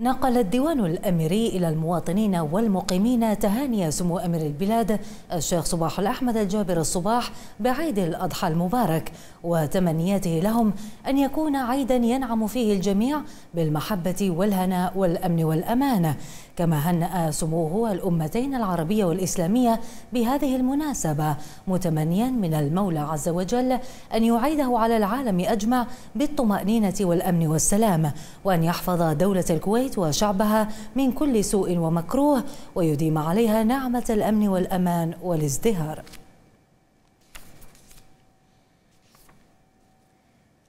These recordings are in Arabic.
نقل الديوان الأميري إلى المواطنين والمقيمين تهاني سمو أمير البلاد الشيخ صباح الأحمد الجابر الصباح بعيد الأضحى المبارك وتمنياته لهم أن يكون عيدا ينعم فيه الجميع بالمحبة والهناء والأمن والأمانة كما هنأ سموه الأمتين العربية والإسلامية بهذه المناسبة متمنيا من المولى عز وجل أن يعيده على العالم أجمع بالطمأنينة والأمن والسلام وأن يحفظ دولة الكويت الكويت وشعبها من كل سوء ومكروه ويديم عليها نعمة الأمن والأمان والازدهار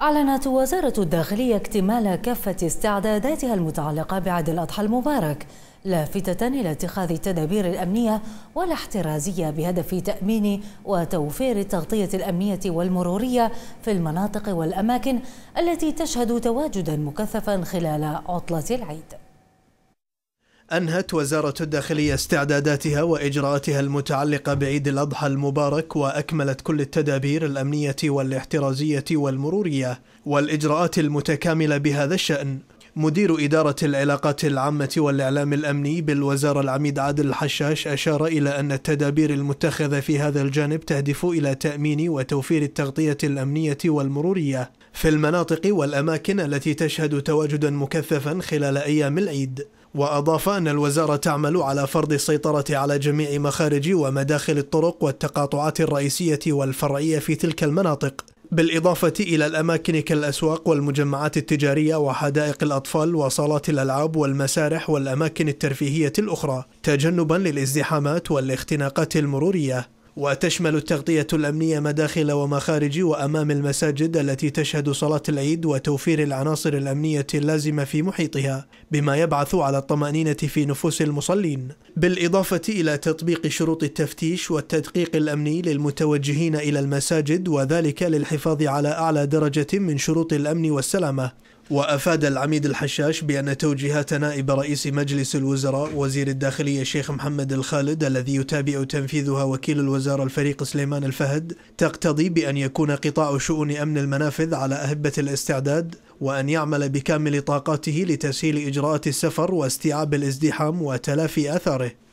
أعلنت وزارة الداخلية اكتمال كافة استعداداتها المتعلقة بعيد الأضحى المبارك لافتة إلى اتخاذ التدابير الأمنية والاحترازية بهدف تأمين وتوفير التغطية الأمنية والمرورية في المناطق والأماكن التي تشهد تواجدا مكثفا خلال عطلة العيد أنهت وزارة الداخلية استعداداتها وإجراءاتها المتعلقة بعيد الأضحى المبارك وأكملت كل التدابير الأمنية والاحترازية والمرورية والإجراءات المتكاملة بهذا الشأن مدير إدارة العلاقات العامة والإعلام الأمني بالوزارة العميد عادل الحشاش أشار إلى أن التدابير المتخذة في هذا الجانب تهدف إلى تأمين وتوفير التغطية الأمنية والمرورية في المناطق والأماكن التي تشهد تواجدا مكثفا خلال أيام العيد وأضاف أن الوزارة تعمل على فرض السيطرة على جميع مخارج ومداخل الطرق والتقاطعات الرئيسية والفرعية في تلك المناطق بالإضافة إلى الأماكن كالأسواق والمجمعات التجارية وحدائق الأطفال وصالات الألعاب والمسارح والأماكن الترفيهية الأخرى تجنبا للازدحامات والاختناقات المرورية وتشمل التغطية الأمنية مداخل ومخارج وأمام المساجد التي تشهد صلاة العيد وتوفير العناصر الأمنية اللازمة في محيطها بما يبعث على الطمأنينة في نفوس المصلين بالإضافة إلى تطبيق شروط التفتيش والتدقيق الأمني للمتوجهين إلى المساجد وذلك للحفاظ على أعلى درجة من شروط الأمن والسلامة وأفاد العميد الحشاش بأن توجيهات نائب رئيس مجلس الوزراء وزير الداخلية الشيخ محمد الخالد الذي يتابع تنفيذها وكيل الوزارة الفريق سليمان الفهد تقتضي بأن يكون قطاع شؤون أمن المنافذ على أهبة الاستعداد وأن يعمل بكامل طاقاته لتسهيل إجراءات السفر واستيعاب الازدحام وتلافي أثره